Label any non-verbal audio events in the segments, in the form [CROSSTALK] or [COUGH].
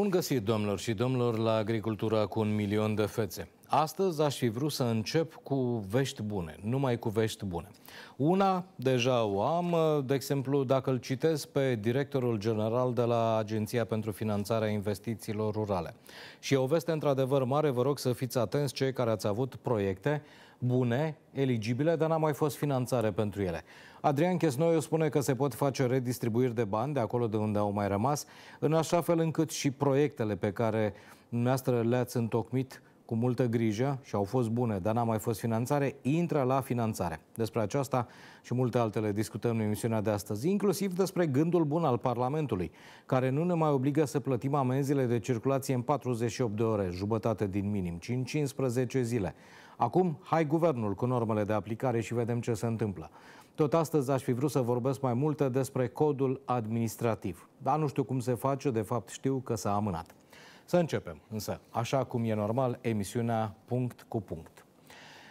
Bun găsit, domnilor și domnilor, la Agricultura cu un milion de fețe. Astăzi aș fi vrut să încep cu vești bune, numai cu vești bune. Una deja o am, de exemplu, dacă îl citesc pe directorul general de la Agenția pentru Finanțarea Investițiilor Rurale. Și o veste într-adevăr mare, vă rog să fiți atenți cei care ați avut proiecte bune, eligibile, dar n-a mai fost finanțare pentru ele. Adrian Chesnoiu spune că se pot face redistribuiri de bani de acolo de unde au mai rămas, în așa fel încât și proiectele pe care dumneavoastră le-ați întocmit cu multă grijă și au fost bune, dar n-a mai fost finanțare, intră la finanțare. Despre aceasta și multe altele discutăm în emisiunea de astăzi, inclusiv despre gândul bun al Parlamentului, care nu ne mai obligă să plătim amenzile de circulație în 48 de ore, jumătate din minim, ci în 15 zile. Acum, hai guvernul cu normele de aplicare și vedem ce se întâmplă. Tot astăzi aș fi vrut să vorbesc mai multe despre codul administrativ. Dar nu știu cum se face, de fapt știu că s-a amânat. Să începem, însă, așa cum e normal, emisiunea punct cu punct.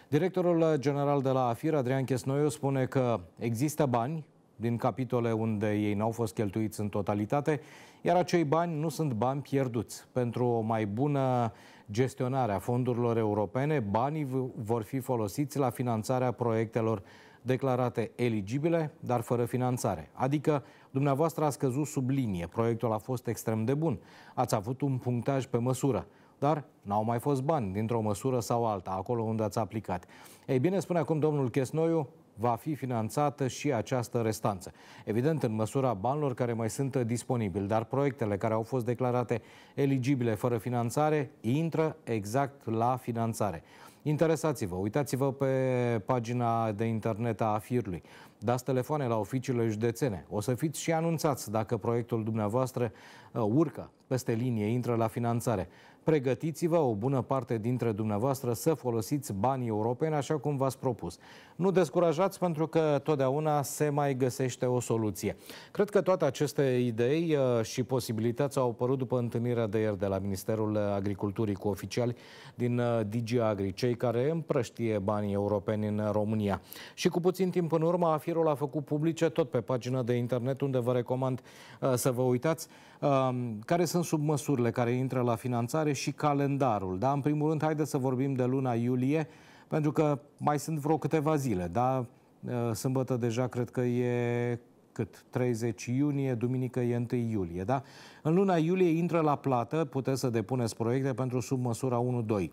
Directorul general de la AFIR, Adrian Chesnoiu, spune că există bani din capitole unde ei n-au fost cheltuiți în totalitate, iar acei bani nu sunt bani pierduți. Pentru o mai bună gestionare a fondurilor europene, banii vor fi folosiți la finanțarea proiectelor declarate eligibile, dar fără finanțare. Adică, dumneavoastră a scăzut sub linie, proiectul a fost extrem de bun, ați avut un punctaj pe măsură, dar n-au mai fost bani dintr-o măsură sau alta, acolo unde ați aplicat. Ei bine, spune acum domnul Chesnoiu, va fi finanțată și această restanță. Evident, în măsura banilor care mai sunt disponibili, dar proiectele care au fost declarate eligibile fără finanțare intră exact la finanțare. Interesați-vă, uitați-vă pe pagina de internet a AFIR-ului. Dați telefoane la oficiile județene. O să fiți și anunțați dacă proiectul dumneavoastră uh, urcă peste linie, intră la finanțare. Pregătiți-vă o bună parte dintre dumneavoastră să folosiți banii europeni așa cum v-ați propus. Nu descurajați pentru că totdeauna se mai găsește o soluție. Cred că toate aceste idei uh, și posibilități au apărut după întâlnirea de ieri de la Ministerul Agriculturii cu oficiali din uh, DG Agri, cei care împrăștie banii europeni în România. Și cu puțin timp în urmă, Afirul a făcut publice tot pe pagina de internet unde vă recomand uh, să vă uitați um, care sunt submăsurile care intră la finanțare vedere și calendarul. Da? În primul rând, haideți să vorbim de luna iulie, pentru că mai sunt vreo câteva zile. Da? Uh, sâmbătă deja cred că e cât? 30 iunie, duminică e 1 iulie, da? În luna iulie intră la plată, puteți să depuneți proiecte pentru sub măsura 1.2.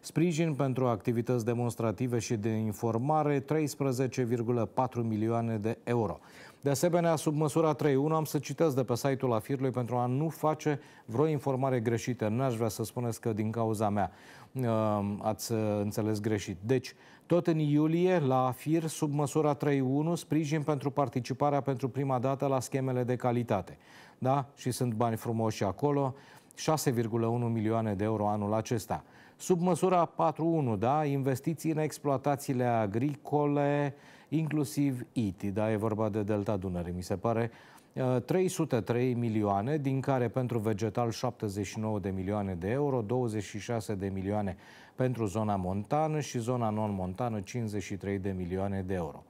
Sprijin pentru activități demonstrative și de informare 13,4 milioane de euro. De asemenea, sub măsura 3.1 am să citesc de pe site-ul afirului pentru a nu face vreo informare greșită. N-aș vrea să spuneți că din cauza mea uh, ați uh, înțeles greșit. Deci, tot în iulie, la AFIR, sub măsura 3.1, sprijin pentru participarea pentru prima dată la schemele de calitate. Da? Și sunt bani frumoși acolo, 6,1 milioane de euro anul acesta. Sub măsura 4.1, da? investiții în exploatațiile agricole, uh, inclusiv ITI, da, e vorba de Delta Dunării, mi se pare, 303 uh, milioane, din care pentru vegetal 79 de milioane de euro, 26 de milioane pentru zona montană și zona non-montană 53 de milioane de euro.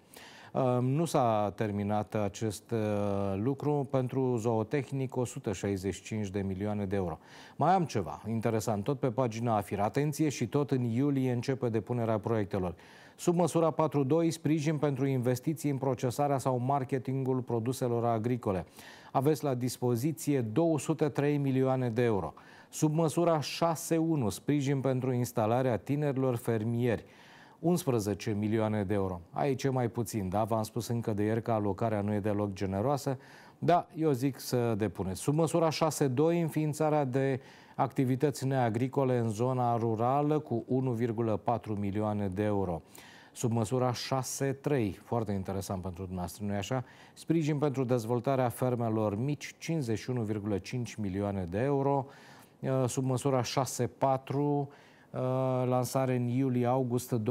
Uh, nu s-a terminat acest uh, lucru pentru zootehnic 165 de milioane de euro. Mai am ceva interesant, tot pe pagina Afir. Atenție și tot în iulie începe depunerea proiectelor. Sub măsura 4.2, sprijin pentru investiții în procesarea sau marketingul produselor agricole. Aveți la dispoziție 203 milioane de euro. Sub măsura 6.1, sprijin pentru instalarea tinerilor fermieri. 11 milioane de euro. Aici e mai puțin, da? V-am spus încă de ieri că alocarea nu e deloc generoasă. Da, eu zic să depuneți. Sub măsura 6.2, înființarea de activități neagricole în zona rurală cu 1,4 milioane de euro sub măsura 6.3, foarte interesant pentru dumneavoastră, nu-i așa? Sprijin pentru dezvoltarea fermelor mici, 51,5 milioane de euro, sub măsura 6.4, lansare în iulie-august 2,99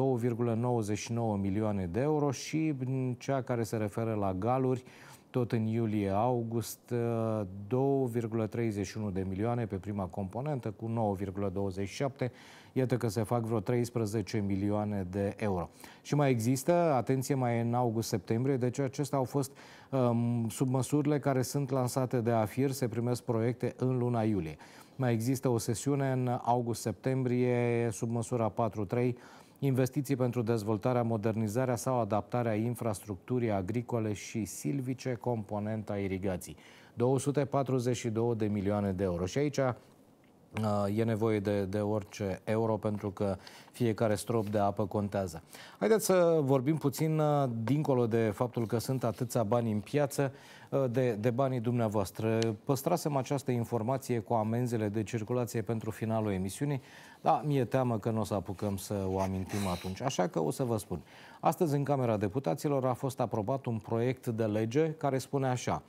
milioane de euro și cea care se referă la galuri, tot în iulie-august 2,31 de milioane pe prima componentă cu 9,27. Iată că se fac vreo 13 milioane de euro. Și mai există, atenție, mai în august-septembrie, deci acestea au fost um, sub măsurile care sunt lansate de AFIR, se primesc proiecte în luna iulie. Mai există o sesiune în august-septembrie sub măsura 43 investiții pentru dezvoltarea, modernizarea sau adaptarea infrastructurii agricole și silvice, componenta irigații. 242 de milioane de euro. Și aici Uh, e nevoie de, de orice euro pentru că fiecare strop de apă contează. Haideți să vorbim puțin uh, dincolo de faptul că sunt atâția bani în piață, uh, de, de banii dumneavoastră. Păstrasem această informație cu amenzile de circulație pentru finalul emisiunii, dar mi-e teamă că nu o să apucăm să o amintim atunci. Așa că o să vă spun. Astăzi în Camera Deputaților a fost aprobat un proiect de lege care spune așa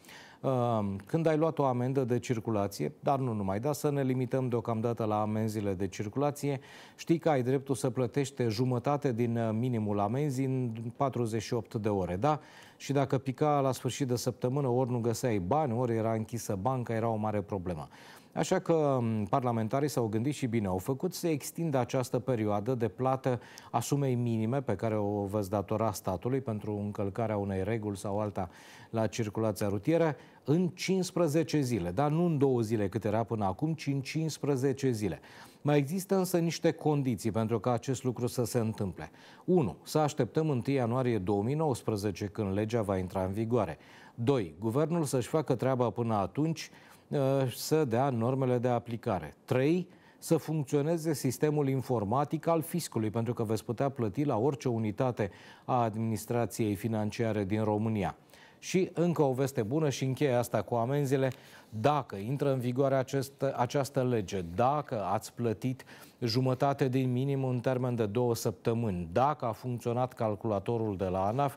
când ai luat o amendă de circulație, dar nu numai, dar să ne limităm deocamdată la amenziile de circulație, știi că ai dreptul să plătești jumătate din uh, minimul amenzii în 48 de ore, da? Și dacă pica la sfârșit de săptămână, ori nu găseai bani, ori era închisă banca, era o mare problemă. Așa că mm, parlamentarii s-au gândit și bine au făcut să extindă această perioadă de plată a sumei minime pe care o veți datora statului pentru încălcarea unei reguli sau alta la circulația rutieră în 15 zile, dar nu în două zile cât era până acum, ci în 15 zile. Mai există însă niște condiții pentru ca acest lucru să se întâmple. 1. Să așteptăm 1 ianuarie 2019 când legea va intra în vigoare. 2. Guvernul să-și facă treaba până atunci Uh, să dea normele de aplicare. 3 să funcționeze sistemul informatic al fiscului, pentru că veți putea plăti la orice unitate a administrației financiare din România. Și încă o veste bună și încheie asta cu amenzile. Dacă intră în vigoare acest, această lege, dacă ați plătit jumătate din minim în termen de două săptămâni, dacă a funcționat calculatorul de la ANAF,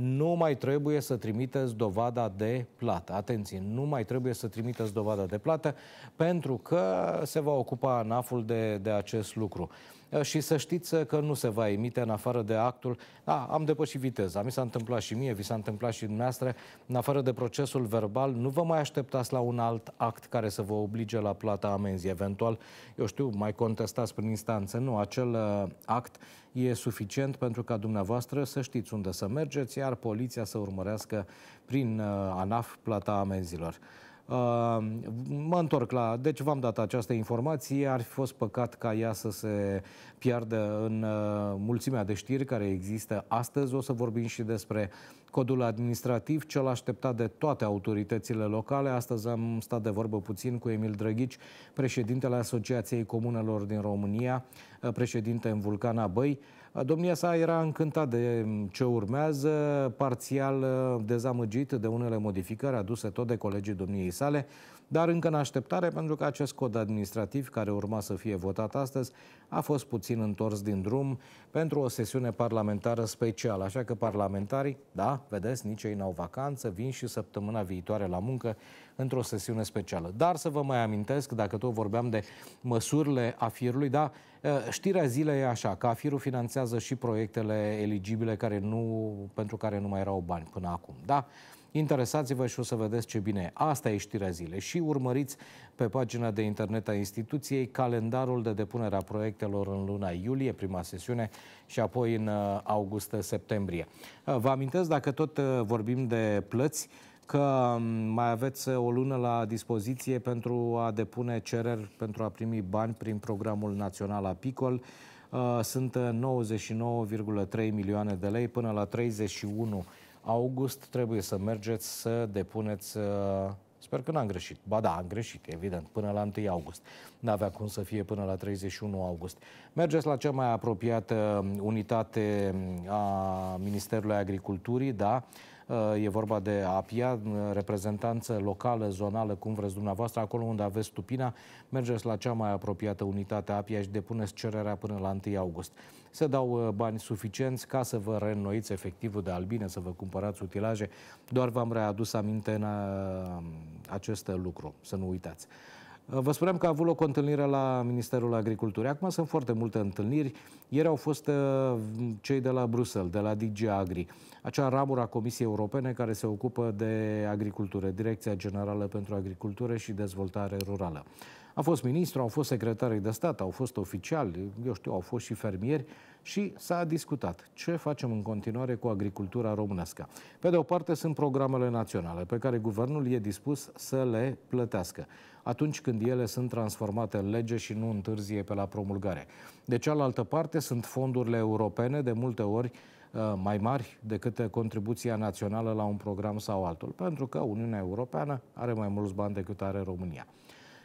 nu mai trebuie să trimiteți dovada de plată. Atenție, nu mai trebuie să trimiteți dovada de plată pentru că se va ocupa ANAF-ul de, de acest lucru. Eh, și să știți eh, că nu se va emite în afară de actul. A, da, am depășit viteza, mi s-a întâmplat și mie, vi s-a întâmplat și dumneavoastră, în afară de procesul verbal, nu vă mai așteptați la un alt act care să vă oblige la plata amenzii, eventual, eu știu, mai contestați prin instanță, nu, acel eh, act e suficient pentru ca dumneavoastră să știți unde să mergeți, iar poliția să urmărească prin ANAF plata amenzilor. Mă întorc la... Deci v-am dat această informație. Ar fi fost păcat ca ea să se piardă în uh, mulțimea de știri care există astăzi. O să vorbim și despre codul administrativ, cel așteptat de toate autoritățile locale. Astăzi am stat de vorbă puțin cu Emil Drăghici, președintele Asociației Comunelor din România, uh, președinte în Vulcana Băi. Domnia sa era încântat de ce urmează, parțial dezamăgit de unele modificări aduse tot de colegii domniei sale, dar încă în așteptare pentru că acest cod administrativ, care urma să fie votat astăzi, a fost puțin întors din drum pentru o sesiune parlamentară specială. Așa că parlamentarii, da, vedeți, nici ei n-au vacanță, vin și săptămâna viitoare la muncă într-o sesiune specială. Dar să vă mai amintesc, dacă tot vorbeam de măsurile afirului, da, ă, știrea zilei e așa, că afirul finanțează și proiectele eligibile care nu, pentru care nu mai erau bani până acum, da? Interesați-vă și o să vedeți ce bine e. Asta e știrea zile și urmăriți pe pagina de internet a instituției calendarul de depunere a proiectelor în luna iulie, prima sesiune, și apoi în uh, august-septembrie. Uh, uh, vă amintesc, dacă tot vorbim de plăți, că um, mai aveți o lună la dispoziție pentru a depune cereri pentru a primi bani prin programul național Apicol. Sunt 99,3 milioane de lei până la 31 august trebuie să mergeți să depuneți uh, Sper că n-am greșit. Ba da, am greșit, evident, până la 1 august. N-avea cum să fie până la 31 august. Mergeți la cea mai apropiată uh, unitate uh, a Ministerului Agriculturii, da? Uh, e vorba de Apia, uh, reprezentanță locală, zonală, cum vreți dumneavoastră, acolo unde aveți stupina, mergeți la cea mai apropiată unitate Apia și depuneți cererea până la 1 august. Se dau uh, bani suficienți ca să vă reînnoiți efectivul de albine, să vă cumpărați utilaje. Doar v-am readus aminte în acest lucru, să nu uitați. Vă spuneam că a avut loc o întâlnire la Ministerul Agriculturii. Acum sunt foarte multe întâlniri. Ieri au fost uh, cei de la Bruxelles, de la DG Agri, acea ramură a Comisiei Europene care se ocupă de agricultură, Direcția Generală pentru Agricultură și Dezvoltare Rurală. Au fost ministru, au fost secretari de stat, au fost oficiali, eu știu, au fost și fermieri și s-a discutat ce facem în continuare cu agricultura românească. Pe de o parte sunt programele naționale pe care guvernul e dispus să le plătească atunci când ele sunt transformate în lege și nu întârzie pe la promulgare. De cealaltă parte sunt fondurile europene, de multe ori uh, mai mari decât contribuția națională la un program sau altul, pentru că Uniunea Europeană are mai mulți bani decât are România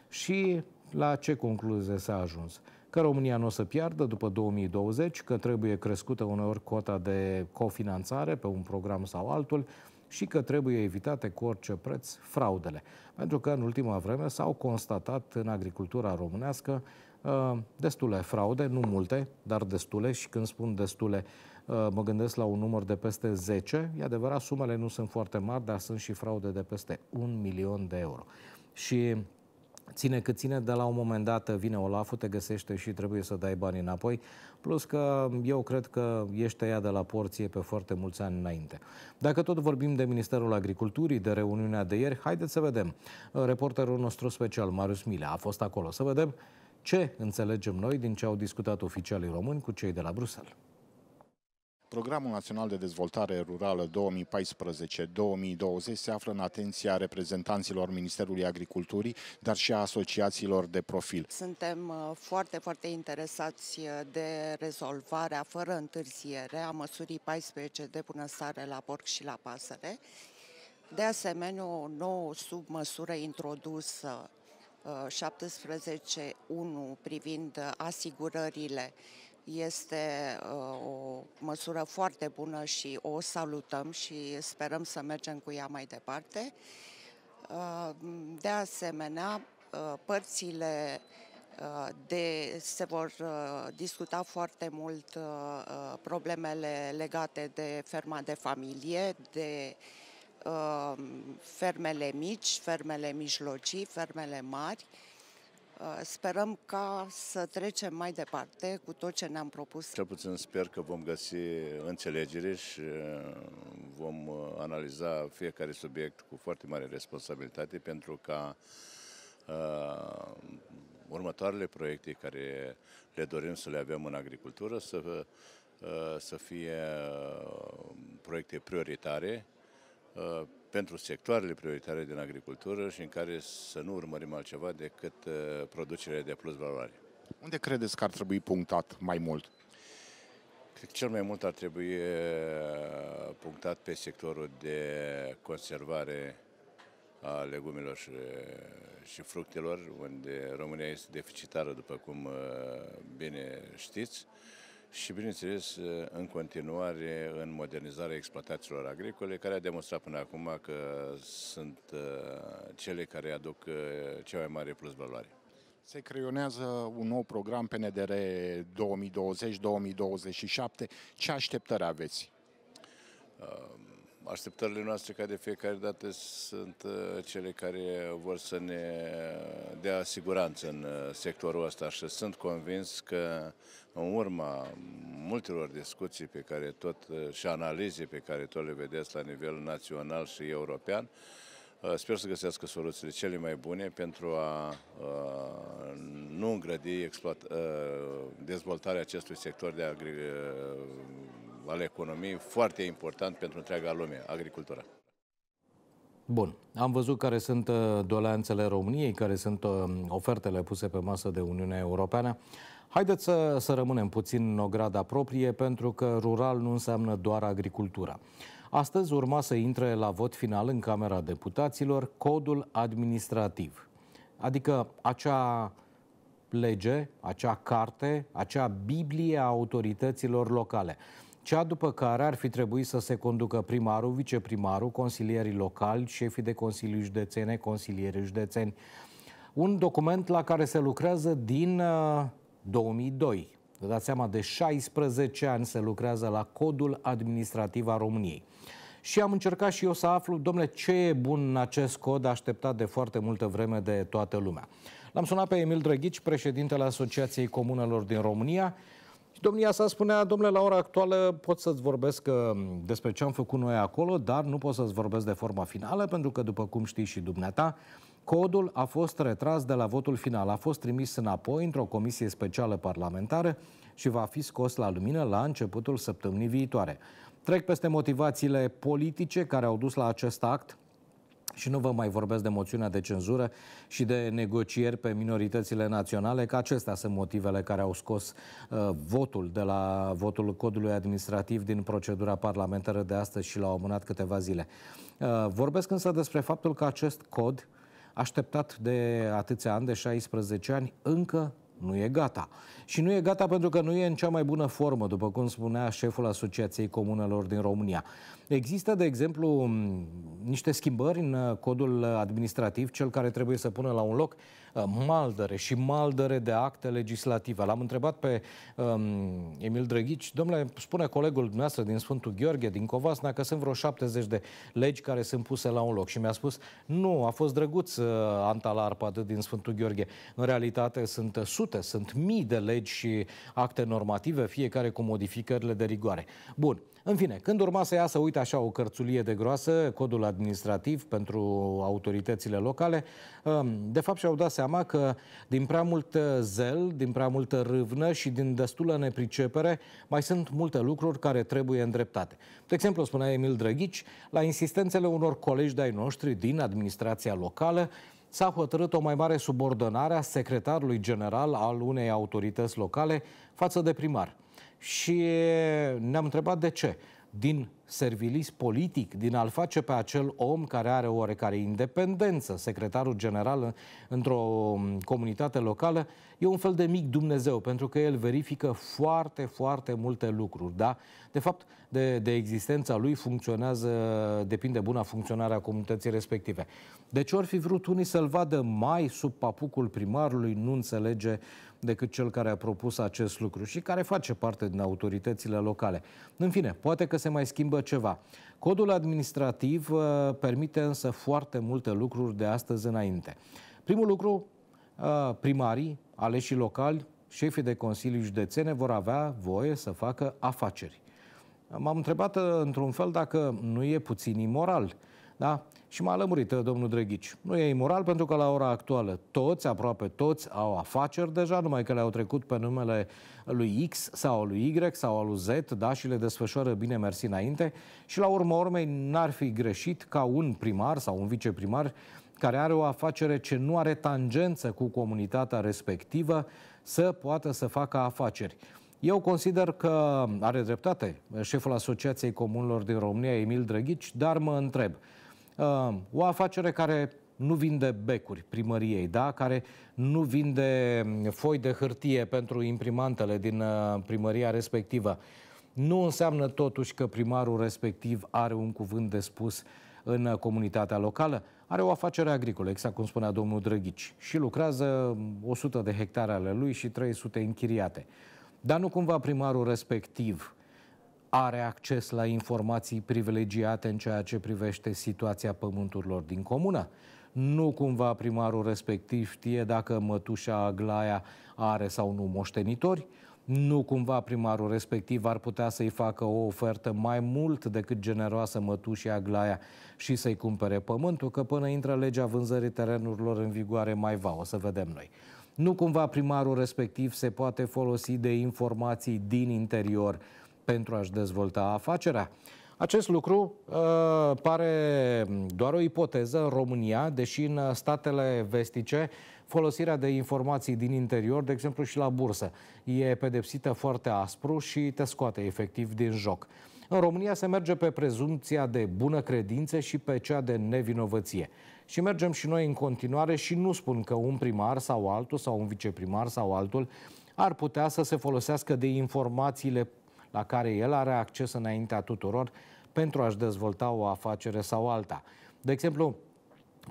și la ce concluzie s-a ajuns? Că România nu o să piardă după 2020, că trebuie crescută uneori cota de cofinanțare pe un program sau altul, și că trebuie evitate cu orice preț fraudele. Pentru că în ultima vreme s-au constatat în agricultura românească uh, destule fraude, nu multe, dar destule și când spun destule uh, mă gândesc la un număr de peste 10. E adevărat, sumele nu sunt foarte mari, dar sunt și fraude de peste un milion de euro. Și ține cât ține, de la un moment dat vine olaf te găsește și trebuie să dai bani înapoi, plus că eu cred că ești tăiat de la porție pe foarte mulți ani înainte. Dacă tot vorbim de Ministerul Agriculturii, de reuniunea de ieri, haideți să vedem. Reporterul nostru special, Marius Milea, a fost acolo. Să vedem ce înțelegem noi din ce au discutat oficialii români cu cei de la Bruxelles. Programul Național de Dezvoltare Rurală 2014-2020 se află în atenția reprezentanților Ministerului Agriculturii, dar și a asociațiilor de profil. Suntem uh, foarte, foarte interesați uh, de rezolvarea fără întârziere a măsurii 14 de bunăstare la porc și la pasăre. De asemenea, o nouă submăsură introdusă 17.1 uh, privind asigurările este uh, o măsură foarte bună și o salutăm și sperăm să mergem cu ea mai departe. Uh, de asemenea, uh, părțile de, se vor discuta foarte mult problemele legate de ferma de familie, de fermele mici, fermele mijlocii, fermele mari, Uh, sperăm ca să trecem mai departe cu tot ce ne-am propus. Cel puțin sper că vom găsi înțelegere și uh, vom uh, analiza fiecare subiect cu foarte mare responsabilitate pentru ca uh, următoarele proiecte care le dorim să le avem în agricultură să, uh, să fie proiecte prioritare uh, pentru sectoarele prioritare din agricultură și în care să nu urmărim altceva decât uh, producerea de plus valoare. Unde credeți că ar trebui punctat mai mult? Cred că cel mai mult ar trebui uh, punctat pe sectorul de conservare a legumelor și, uh, și fructelor, unde România este deficitară, după cum bine știți și, bineînțeles, ă, în continuare în modernizarea exploatațiilor agricole, care a demonstrat până acum că sunt ă, cele care aduc ă, cea mai mare plus valoare. Se creionează un nou program PNDR 2020-2027. Ce așteptări aveți? Așteptările noastre ca de fiecare dată sunt uh, cele care vor să ne uh, dea siguranță în uh, sectorul ăsta și sunt convins că în urma multelor discuții pe care tot și analize pe care tot le vedeți la nivel național și european, Uh, sper să găsească soluțiile cele mai bune pentru a uh, nu îngrădi uh, dezvoltarea acestui sector de agri al economiei foarte important pentru întreaga lume, agricultura. Bun. Am văzut care sunt doleanțele României, care sunt ofertele puse pe masă de Uniunea Europeană. Haideți să, să rămânem puțin în o gradă proprie, pentru că rural nu înseamnă doar agricultura. Astăzi urma să intre la vot final în Camera Deputaților codul administrativ, adică acea lege, acea carte, acea Biblie a autorităților locale, cea după care ar fi trebuit să se conducă primarul, viceprimarul, consilierii locali, șefii de consilii județene, consilierii județeni. Un document la care se lucrează din 2002, uh, Vă dați seama, de 16 ani se lucrează la codul administrativ al României. Și am încercat și eu să aflu, domnule, ce e bun acest cod așteptat de foarte multă vreme de toată lumea. L-am sunat pe Emil Drăghici, președintele Asociației Comunelor din România, și domnia sa spunea, domnule, la ora actuală pot să-ți vorbesc uh, despre ce am făcut noi acolo, dar nu pot să-ți vorbesc de forma finală, pentru că, după cum știi și dumneata, Codul a fost retras de la votul final, a fost trimis înapoi într-o comisie specială parlamentară și va fi scos la lumină la începutul săptămânii viitoare. Trec peste motivațiile politice care au dus la acest act și nu vă mai vorbesc de moțiunea de cenzură și de negocieri pe minoritățile naționale, că acestea sunt motivele care au scos uh, votul de la votul codului administrativ din procedura parlamentară de astăzi și l-au amânat câteva zile. Uh, vorbesc însă despre faptul că acest cod așteptat de atâția ani, de 16 ani, încă nu e gata. Și nu e gata pentru că nu e în cea mai bună formă, după cum spunea șeful Asociației Comunelor din România. Există, de exemplu, niște schimbări în uh, codul uh, administrativ, cel care trebuie să pună la un loc uh, maldăre și maldăre de acte legislative. L-am întrebat pe um, Emil Drăghici, domnule, spune colegul dumneavoastră din Sfântul Gheorghe, din Covasna, că sunt vreo 70 de legi care sunt puse la un loc. Și mi-a spus, nu, a fost drăguț uh, Antalarpa Larpa din Sfântul Gheorghe. În realitate sunt sute sute, sunt mii de legi și acte normative, fiecare cu modificările de rigoare. Bun, în fine, când urma să iasă, uite așa, o cărțulie de groasă, codul administrativ pentru autoritățile locale, um, de fapt și-au dat seama că din prea mult zel, din prea multă râvnă și din destulă nepricepere, mai sunt multe lucruri care trebuie îndreptate. De exemplu, spunea Emil Drăghici, la insistențele unor colegi de-ai noștri din administrația locală, s-a hotărât o mai mare subordonare a secretarului general al unei autorități locale față de primar. Și ne-am întrebat de ce din servilis politic, din a-l face pe acel om care are oarecare independență, secretarul general într-o um, comunitate locală, e un fel de mic Dumnezeu, pentru că el verifică foarte, foarte multe lucruri. Da? De fapt, de, de existența lui funcționează, depinde buna funcționarea comunității respective. Deci ori fi vrut unii să-l vadă mai sub papucul primarului, nu înțelege decât cel care a propus acest lucru și care face parte din autoritățile locale. În fine, poate că se mai schimbă ceva. Codul administrativ uh, permite însă foarte multe lucruri de astăzi înainte. Primul lucru, uh, primarii, aleșii locali, șefii de consilii județene vor avea voie să facă afaceri. M-am întrebat uh, într-un fel dacă nu e puțin imoral. Da? Și m-a lămurit ă, domnul Drăghici. Nu e imoral pentru că la ora actuală toți, aproape toți, au afaceri deja, numai că le-au trecut pe numele lui X sau lui Y sau al lui Z, da, și le desfășoară bine mersi înainte. Și la urma urmei n-ar fi greșit ca un primar sau un viceprimar care are o afacere ce nu are tangență cu comunitatea respectivă să poată să facă afaceri. Eu consider că are dreptate șeful Asociației Comunilor din România, Emil Drăghici, dar mă întreb – o afacere care nu vinde becuri primăriei, da? care nu vinde mm, foi de hârtie pentru imprimantele din uh, primăria respectivă. Nu înseamnă totuși că primarul respectiv are un cuvânt de spus în uh, comunitatea locală. Are o afacere agricolă, exact cum spunea domnul Drăghici, și lucrează 100 mm, de hectare ale lui și 300 închiriate. Dar nu cumva primarul respectiv are acces la informații privilegiate în ceea ce privește situația pământurilor din comună. Nu cumva primarul respectiv știe dacă mătușa Aglaia are sau nu moștenitori, nu cumva primarul respectiv ar putea să-i facă o ofertă mai mult decât generoasă mătușii Aglaia și să-i cumpere pământul, că până intră legea vânzării terenurilor în vigoare mai va, o să vedem noi. Nu cumva primarul respectiv se poate folosi de informații din interior pentru a-și dezvolta afacerea. Acest lucru uh, pare doar o ipoteză în România, deși în statele vestice folosirea de informații din interior, de exemplu și la bursă, e pedepsită foarte aspru și te scoate efectiv din joc. În România se merge pe prezumția de bună credință și pe cea de nevinovăție. Și mergem și noi în continuare și nu spun că un primar sau altul sau un viceprimar sau altul ar putea să se folosească de informațiile la care el are acces înaintea tuturor pentru a-și dezvolta o afacere sau alta. De exemplu,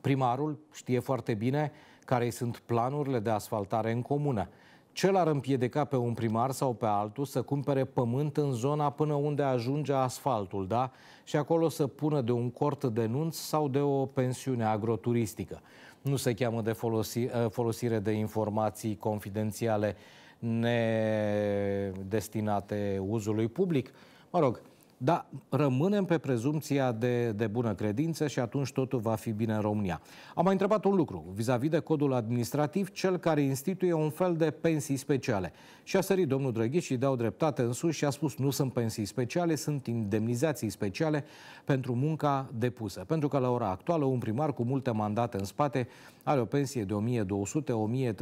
primarul știe foarte bine care sunt planurile de asfaltare în comună. Ce l-ar împiedica pe un primar sau pe altul să cumpere pământ în zona până unde ajunge asfaltul, da? Și acolo să pună de un cort de nunț sau de o pensiune agroturistică. Nu se cheamă de folosi, eh, folosire de informații confidențiale nedestinate uzului public. Mă rog, dar rămânem pe prezumția de, de bună credință și atunci totul va fi bine în România. Am mai întrebat un lucru vis-a-vis -vis de codul administrativ, cel care instituie un fel de pensii speciale. Și a sărit domnul Drăghici și dau dreptate în sus și a spus nu sunt pensii speciale, sunt indemnizații speciale pentru munca depusă. Pentru că la ora actuală un primar cu multe mandate în spate are o pensie de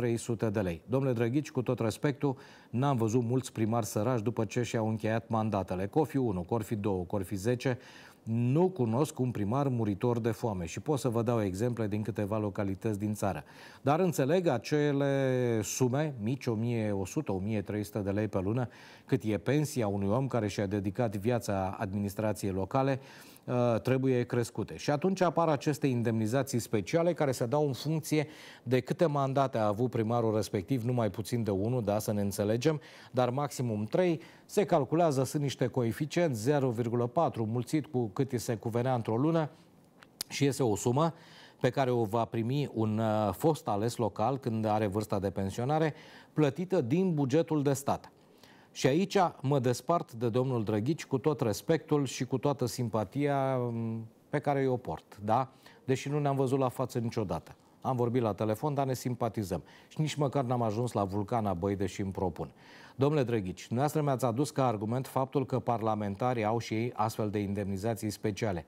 1200-1300 de lei. Domnule Drăghici, cu tot respectul, n-am văzut mulți primari sărași după ce și-au încheiat mandatele. Cofi 1, Corfi fi două, că fi zece, nu cunosc un primar muritor de foame și pot să vă dau exemple din câteva localități din țară. Dar înțeleg acele sume, mici 1100-1300 de lei pe lună, cât e pensia unui om care și-a dedicat viața administrației locale, uh, Uh, trebuie crescute. Și atunci apar aceste indemnizații speciale care se dau în funcție de câte mandate a avut primarul respectiv, nu mai puțin de unul, da, să ne înțelegem, dar maximum 3. Se calculează, sunt niște coeficienți, 0,4 mulțit cu cât se cuvenea într-o lună și este o sumă pe care o va primi un uh, fost ales local când are vârsta de pensionare, plătită din bugetul de stat. Și aici mă despart de domnul Drăghici cu tot respectul și cu toată simpatia mm, pe care o port, da? Deși nu ne-am văzut la față niciodată. Am vorbit la telefon, dar ne simpatizăm. Și nici măcar n-am ajuns la Vulcana Băi, deși îmi propun. Domnule Drăghici, dumneavoastră mi-ați adus ca argument faptul că parlamentarii au și ei astfel de indemnizații speciale.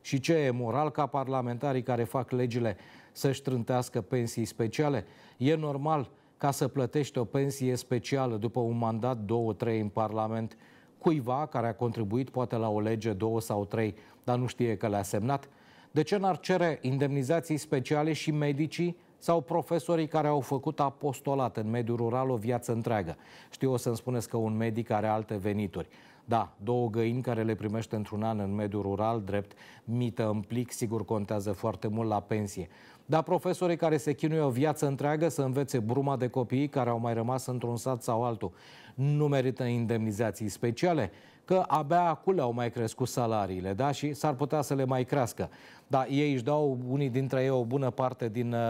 Și ce e moral ca parlamentarii care fac legile să-și trântească pensii speciale? E normal ca să plătești o pensie specială după un mandat două, trei în Parlament cuiva care a contribuit poate la o lege două sau trei, dar nu știe că le-a semnat? De ce n-ar cere indemnizații speciale și medicii sau profesorii care au făcut apostolat în mediul rural o viață întreagă? Știu o să-mi spuneți că un medic are alte venituri. Da, două găini care le primește într-un an în mediul rural, drept mită în plic, sigur contează foarte mult la pensie dar profesorii care se chinuie o viață întreagă să învețe bruma de copii care au mai rămas într-un sat sau altul. Nu merită indemnizații speciale, că abia le au mai crescut salariile, da? Și s-ar putea să le mai crească. Dar ei își dau, unii dintre ei, o bună parte din uh,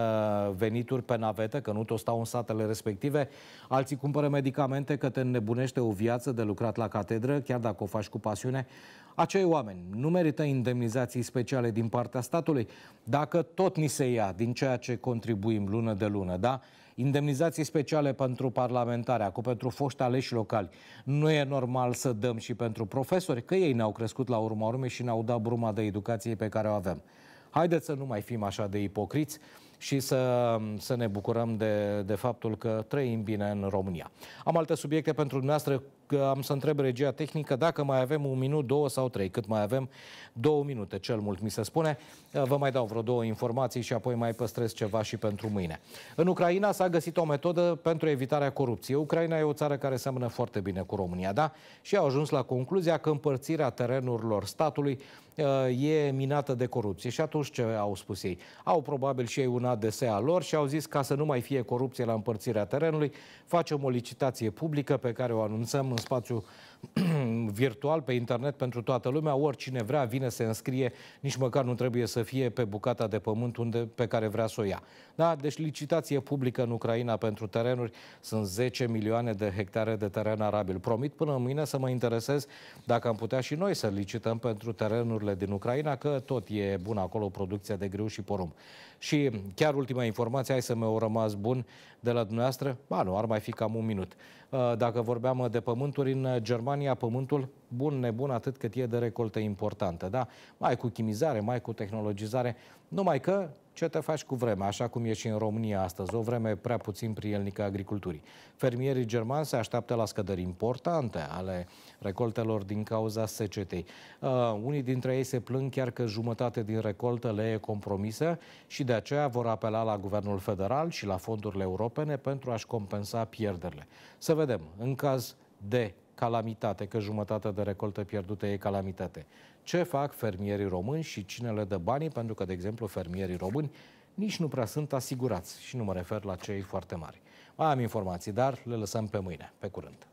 venituri pe navetă, că nu tot stau în satele respective, alții cumpără medicamente că te înnebunește o viață de lucrat la catedră, chiar dacă o faci cu pasiune, acei oameni nu merită indemnizații speciale din partea statului dacă tot ni se ia din ceea ce contribuim lună de lună, da? Indemnizații speciale pentru parlamentare, acum pentru foști aleși locali. Nu e normal să dăm și pentru profesori, că ei ne-au crescut la urma urmei și ne-au dat bruma de educație pe care o avem. Haideți să nu mai fim așa de ipocriți și să, să ne bucurăm de, de faptul că trăim bine în România. Am alte subiecte pentru dumneavoastră, am să întreb regia tehnică dacă mai avem un minut, două sau trei, cât mai avem două minute, cel mult mi se spune. Vă mai dau vreo două informații și apoi mai păstrez ceva și pentru mâine. În Ucraina s-a găsit o metodă pentru evitarea corupției. Ucraina e o țară care seamănă foarte bine cu România, da? Și au ajuns la concluzia că împărțirea terenurilor statului uh, e minată de corupție. Și atunci ce au spus ei? Au probabil și ei un ADSA lor și au zis ca să nu mai fie corupție la împărțirea terenului, facem o licitație publică pe care o anunțăm în spațiu [CLEARS THROAT] virtual, pe internet, pentru toată lumea. Oricine vrea vine, se înscrie, nici măcar nu trebuie să fie pe bucata de pământ unde, pe care vrea să o ia. Da? Deci licitație publică în Ucraina pentru terenuri sunt 10 milioane de hectare de teren arabil. Promit până mâine să mă interesez dacă am putea și noi să licităm pentru terenurile din Ucraina, că tot e bună acolo producția de grâu și porumb. Și chiar ultima informație, hai să mi-o rămas bun de la dumneavoastră. Ba nu, ar mai fi cam un minut. Uh, dacă vorbeam de pământuri, în Germania pământul bun, nebun, atât cât e de recoltă importantă. Da? Mai cu chimizare, mai cu tehnologizare, numai că ce te faci cu vremea, așa cum e și în România astăzi, o vreme prea puțin prielnică agriculturii. Fermierii germani se așteaptă la scădări importante ale recoltelor din cauza secetei. Uh, unii dintre ei se plâng chiar că jumătate din recoltă le e compromisă și de aceea vor apela la Guvernul Federal și la fondurile europene pentru a-și compensa pierderile. Să vedem, în caz de calamitate, că jumătate de recoltă pierdută e calamitate. Ce fac fermierii români și cine le dă banii? Pentru că, de exemplu, fermierii români nici nu prea sunt asigurați și nu mă refer la cei foarte mari. Mai am informații, dar le lăsăm pe mâine. Pe curând!